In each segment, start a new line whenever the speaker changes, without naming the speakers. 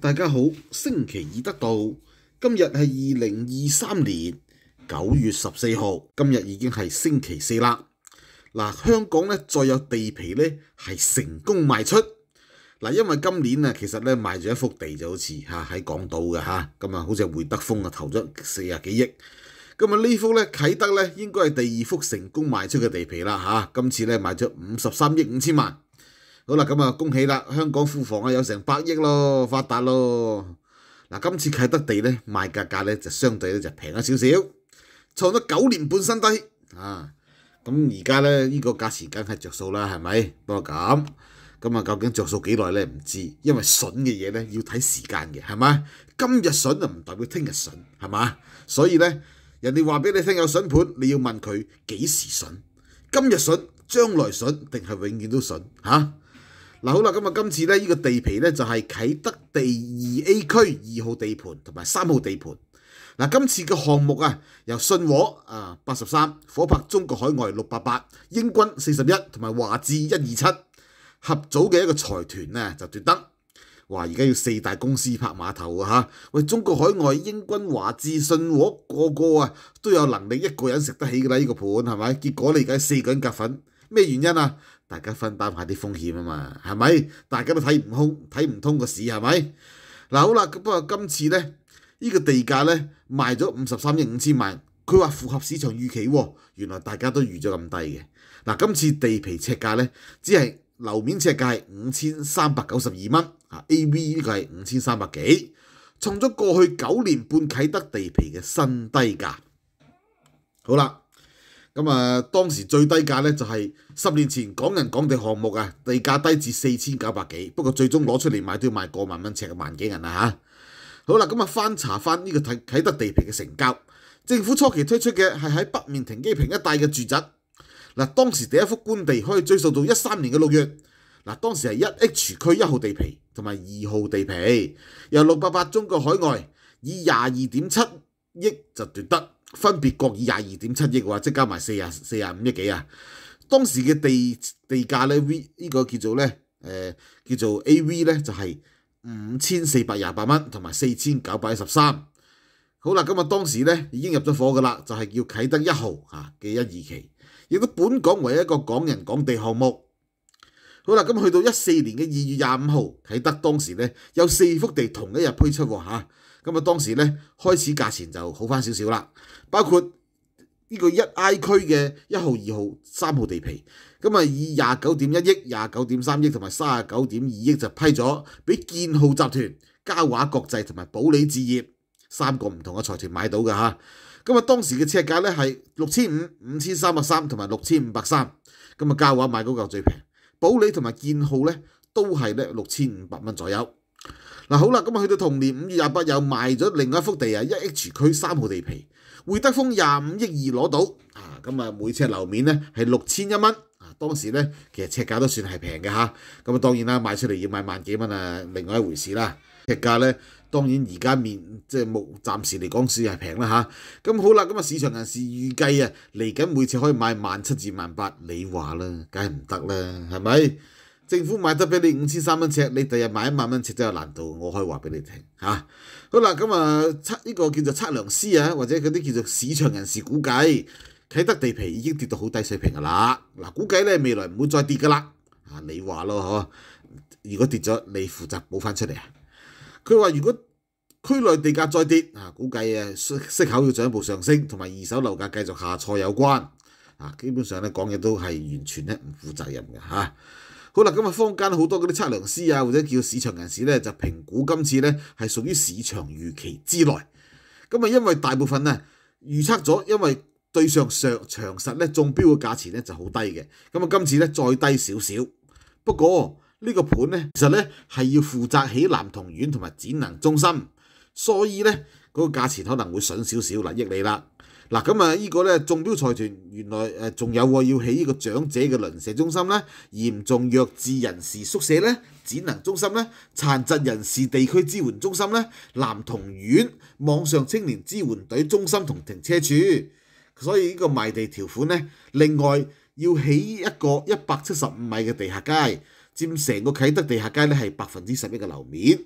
大家好，星期二得到，今日系二零二三年九月十四号，今日已经系星期四啦。嗱，香港咧再有地皮咧系成功卖出，嗱，因为今年啊其实咧卖咗一幅地就好似吓喺港岛嘅吓，咁啊好似系汇德丰啊投咗四啊几亿，咁啊呢幅咧启德咧应该系第二幅成功卖出嘅地皮啦吓，今次咧卖咗五十三亿五千万。好啦，咁啊恭喜啦！香港庫房啊有成百亿咯，发达咯。嗱，今次启德地咧卖价格咧就相对咧就平咗少少，创咗九年半新低啊！咁而家咧呢个价錢梗系着数啦，系咪？不过咁，咁啊究竟着数几耐咧唔知，因为笋嘅嘢咧要睇时间嘅，系嘛？今日笋就唔代表听日笋，系嘛？所以咧，人哋话俾你听有笋盘，你要问佢几时笋？今日笋，将来笋定系永远都笋？吓？嗱好啦，咁啊今次咧呢個地皮咧就係啟德地二 A 區二號地盤同埋三號地盤。嗱，今次嘅項目啊，由信和啊八十三、火拍中國海外六八八、英軍四十一同埋華智一二七合組嘅一個財團咧就奪得。哇！而家要四大公司拍碼頭啊喂，中國海外、英軍、華智、信和個個啊都有能力一個人食得起㗎啦，呢個盤係咪？結果你而家四個人夾粉。咩原因啊？大家分擔下啲風險啊嘛，係咪？大家都睇唔空，睇唔通個市係咪？嗱好啦，不過今次咧，依個地價咧賣咗五十三億五千萬，佢話符合市場預期喎。原來大家都預咗咁低嘅。嗱，今次地皮尺價咧，只係樓面尺價係五千三百九十二蚊啊，A V 呢個係五千三百幾，創咗過去九年半啟德地皮嘅新低價。好啦。咁啊，當時最低價咧就係十年前港人港地項目啊，地價低至四千九百幾，不過最終攞出嚟買都要賣過萬蚊尺嘅萬幾人啦嚇。好啦，咁啊翻查翻呢個啟啟德地皮嘅成交，政府初期推出嘅係喺北面停機坪一帶嘅住宅。嗱，當時第一幅官地可以追溯到一三年嘅六月。嗱，當時係一 H 區一號地皮同埋二號地皮，由六百八中國海外以廿二點七億就奪得。分別各以廿二點七億話，即加埋四廿四廿五億幾啊？當時嘅地地價咧 V 呢個叫做咧誒叫做 AV 咧就係五千四百廿八蚊同埋四千九百一十三。好啦，今日當時咧已經入咗貨噶啦，就係叫啟德一號嚇嘅一二期，亦都本港唯一一個港人港地項目。好啦，咁去到一四年嘅二月廿五號，啟德當時咧有四幅地同一日推出嚇。咁啊，當時咧開始價錢就好翻少少啦，包括呢個一 I 區嘅一號、二號、三號地皮，咁啊以廿九點一億、廿九點三億同埋三啊九點二億就批咗俾建浩集團、嘉華國際同埋保利置業三個唔同嘅財團買到嘅嚇。咁啊當時嘅車價咧係六千五、五千三百三同埋六千五百三，咁啊嘉華買嗰嚿最平，保利同埋建浩咧都係咧六千五百蚊左右。嗱好啦，咁啊去到同年五月廿八，又卖咗另外一幅地啊，一 H 区三号地皮，汇德豐廿五亿二攞到，啊，咁啊每尺楼面咧系六千一蚊，啊，当时咧其实尺价都算系平嘅吓，咁啊当然啦，卖出嚟要卖万几蚊啊，另外一回事啦，尺价咧当然而家面即系目暂时嚟讲算系平啦吓，咁好啦，咁啊市场人士预计啊嚟紧每次可以卖万七至万八，你话啦，梗系唔得啦，系咪？政府買得俾你五千三蚊尺，你第日買一萬蚊尺都有難度，我可以話俾你聽嚇。好啦，咁啊測呢個叫做測量師啊，或者嗰啲叫做市場人士估計，啟德地皮已經跌到好低水平噶啦。嗱估計咧未來唔會再跌噶啦。啊你話咯嗬？如果跌咗，你負責補翻出嚟啊？佢話如果區內地價再跌啊，估計啊息口要進一步上升，同埋二手樓價繼續下挫有關啊。基本上咧講嘢都係完全咧唔負責任嘅嚇。好啦，咁啊，坊間好多嗰啲測量師啊，或者叫市場人士咧，就評估今次咧係屬於市場預期之內。咁啊，因為大部分咧預測咗，因為對上上長實咧中標嘅價錢咧就好低嘅。咁啊，今次咧再低少少。不過呢個盤咧，其實咧係要負責起藍同苑同埋展能中心，所以咧嗰個價錢可能會上少少嗱，益你啦。嗱咁啊！依個咧中標財團原來誒仲有喎，要起依個長者嘅鄰舍中心咧，嚴重弱智人士宿舍咧，展能中心咧，殘疾人士地區支援中心咧，男童院、網上青年支援隊中心同停車處。所以呢個賣地條款咧，另外要起一個一百七十五米嘅地下街，佔成個啟德地下街咧係百分之十一嘅樓面。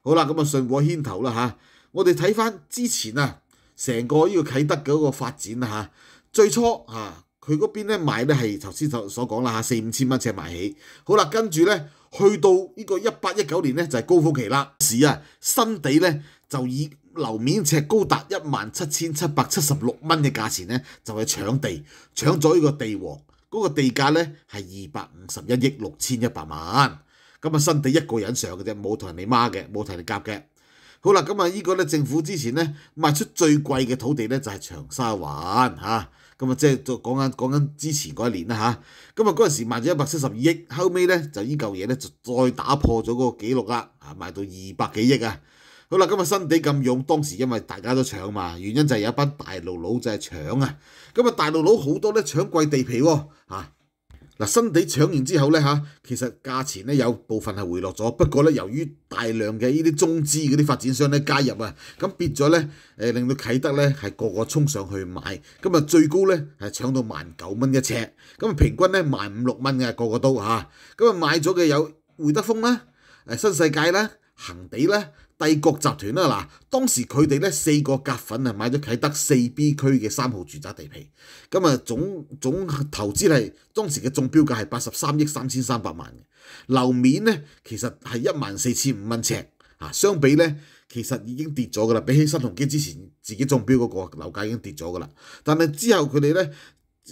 好啦，咁啊順和牽頭啦嚇，我哋睇翻之前啊。成個呢個啟德嘅一個發展啊，最初啊，佢嗰邊咧買咧係頭先所講啦嚇，四五千蚊尺買起，好啦，跟住咧去到呢個一八一九年咧就係高峰期啦，市啊新地咧就以樓面尺高達一萬七千七百七十六蚊嘅價錢咧就去搶地，搶咗呢個地王，嗰個地價咧係二百五十一億六千一百萬，咁啊新地一個人上嘅啫，冇同人你孖嘅，冇同哋夾嘅。好啦，咁啊，呢個咧政府之前咧賣出最貴嘅土地咧就係長沙灣嚇，咁啊即係講緊講緊之前嗰一年啦嚇，咁啊嗰陣時賣咗一百七十二億，後尾咧就依嚿嘢咧就再打破咗嗰個記錄啦啊賣到二百幾億啊！好啦，今日新地咁勇，當時因為大家都搶嘛，原因就係有班大路佬就係搶啊，咁啊大路佬好多咧搶貴地皮喎嗱，新地搶完之後咧嚇，其實價錢咧有部分係回落咗，不過咧由於大量嘅呢啲中資嗰啲發展商咧加入啊，咁變咗咧令到啟德咧係個個衝上去買，咁啊最高咧係搶到萬九蚊一尺，咁啊平均咧萬五六蚊嘅個個都嚇，咁啊買咗嘅有匯德豐啦、新世界啦、恆地啦。帝國集團啦，嗱，當時佢哋咧四個夾粉啊買咗啟德四 B 區嘅三號住宅地皮，咁啊總總投資係當時嘅中標價係八十三億三千三百萬嘅樓面咧，其實係一萬四千五蚊尺啊，相比咧其實已經跌咗噶啦，比起新鴻基之前自己中標嗰個樓價已經跌咗噶啦，但係之後佢哋咧。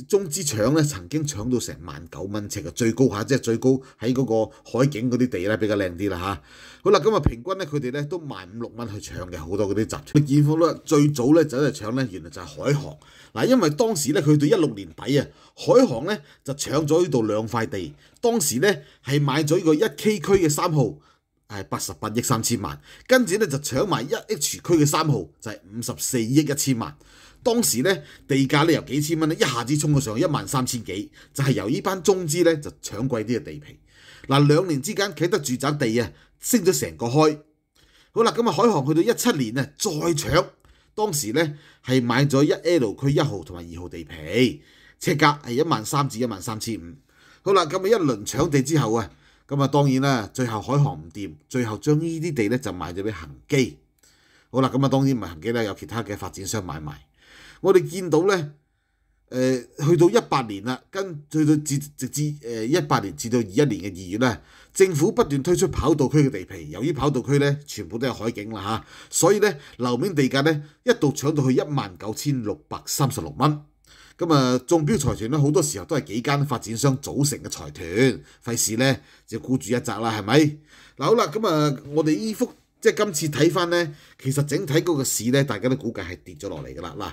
中之搶咧，曾經搶到成萬九蚊尺嘅最高嚇，即係最高喺嗰個海景嗰啲地咧比較靚啲啦嚇。好啦，咁啊平均咧，佢哋咧都賣五六蚊去搶嘅，好多嗰啲集現方咧，最早咧走去搶咧，原來就係海航嗱，因為當時咧佢到一六年底啊，海航咧就搶咗呢度兩塊地，當時咧係買咗呢個一 K 區嘅三號，係八十八億三千萬，跟住咧就搶埋一 H 區嘅三號，就係五十四億一千萬。當時咧地價咧由幾千蚊咧，一下子衝咗上一萬三千幾，就係由呢班中資咧就搶貴啲嘅地皮。嗱，兩年之間企得住宅地啊，升咗成個開。好啦，咁啊海航去到一七年啊再搶，當時咧係買咗一 L 區一號同埋二號地皮，尺價係一萬三至一萬三千五。好啦，咁啊一輪搶地之後啊，咁啊當然啦，最後海航唔掂，最後將呢啲地咧就買咗俾恆基。好啦，咁啊當然唔恆基咧有其他嘅發展商買埋。我哋見到咧，誒去到一八年啦，跟去到至直至誒一八年至到二一年嘅二月咧，政府不斷推出跑道區嘅地皮，由於跑道區咧全部都有海景啦嚇，所以咧樓面地價咧一度搶到去一萬九千六百三十六蚊。咁啊，中標財團咧好多時候都係幾間發展商組成嘅財團，費事咧就孤注一擲啦，係咪？嗱好啦，咁啊，我哋依幅即係今次睇翻咧，其實整體嗰個市咧，大家都估計係跌咗落嚟㗎啦，嗱。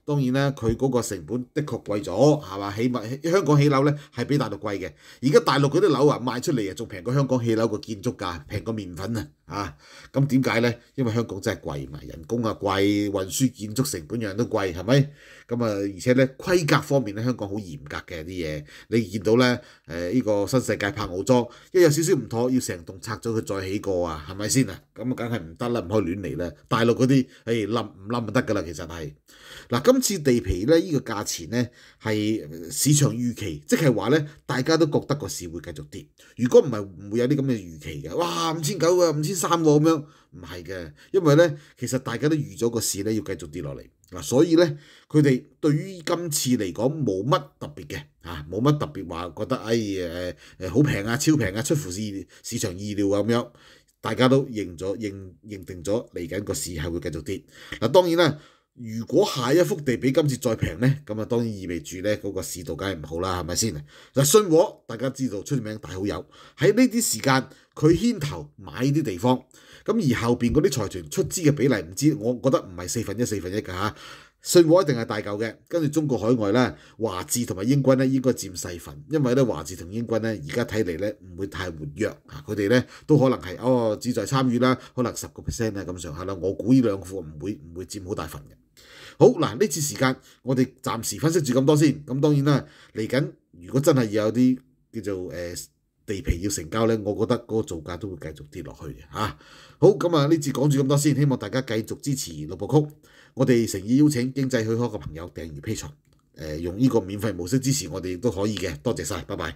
當然啦，佢嗰個成本的確貴咗，係嘛？起碼香港起樓咧係比大陸貴嘅。而家大陸嗰啲樓啊賣出嚟啊仲平過香港起樓個建築價，平過麵粉啊！啊，咁點解咧？因為香港真係貴嘛，人工啊貴，運輸建築成本樣樣都貴，係咪？咁啊，而且咧規格方面咧香港好嚴格嘅啲嘢，你見到咧誒呢個新世界拍澳莊，一有少少唔妥要成棟拆咗佢再起過啊，係咪先啊？咁啊梗係唔得啦，唔可以亂嚟啦。大陸嗰啲誒冧唔冧就得㗎啦，其實係嗱。今次地皮咧，呢個價錢咧係市場預期，即係話咧，大家都覺得個市會繼續跌。如果唔係，唔會有啲咁嘅預期嘅。哇，五千九啊，五千三個咁樣，唔係嘅。因為咧，其實大家都預咗個市咧要繼續跌落嚟嗱，所以呢，佢哋對於今次嚟講冇乜特別嘅啊，冇乜特別話覺得，哎呀，好平啊，超平啊，出乎市市場意料啊咁樣，大家都認咗認認定咗嚟緊個市係會繼續跌嗱。當然啦。如果下一幅地比今次再平呢，咁啊当然意味住呢嗰个市道梗系唔好啦，系咪先？嗱，信和大家知道出名大好友喺呢啲时间，佢牵头买呢啲地方，咁而后边嗰啲财团出资嘅比例唔知，我觉得唔系四分一四分一噶吓，信和一定系大旧嘅，跟住中国海外呢，华智同埋英军呢应该占细份，因为呢华智同英军呢而家睇嚟呢唔会太活跃佢哋呢都可能系哦志在参与啦，可能十个 percent 啊咁上下啦，我估呢两幅唔会唔会占好大份嘅。好嗱，呢次時間我哋暫時分析住咁多先。咁當然啦，嚟緊如果真係要有啲叫做誒地皮要成交咧，我覺得嗰個造價都會繼續跌落去嘅嚇。好咁啊，呢次講住咁多先，希望大家繼續支持六部曲。我哋誠意邀請經濟許可嘅朋友訂義披財誒，用呢個免費模式支持我哋都可以嘅。多謝曬，拜拜。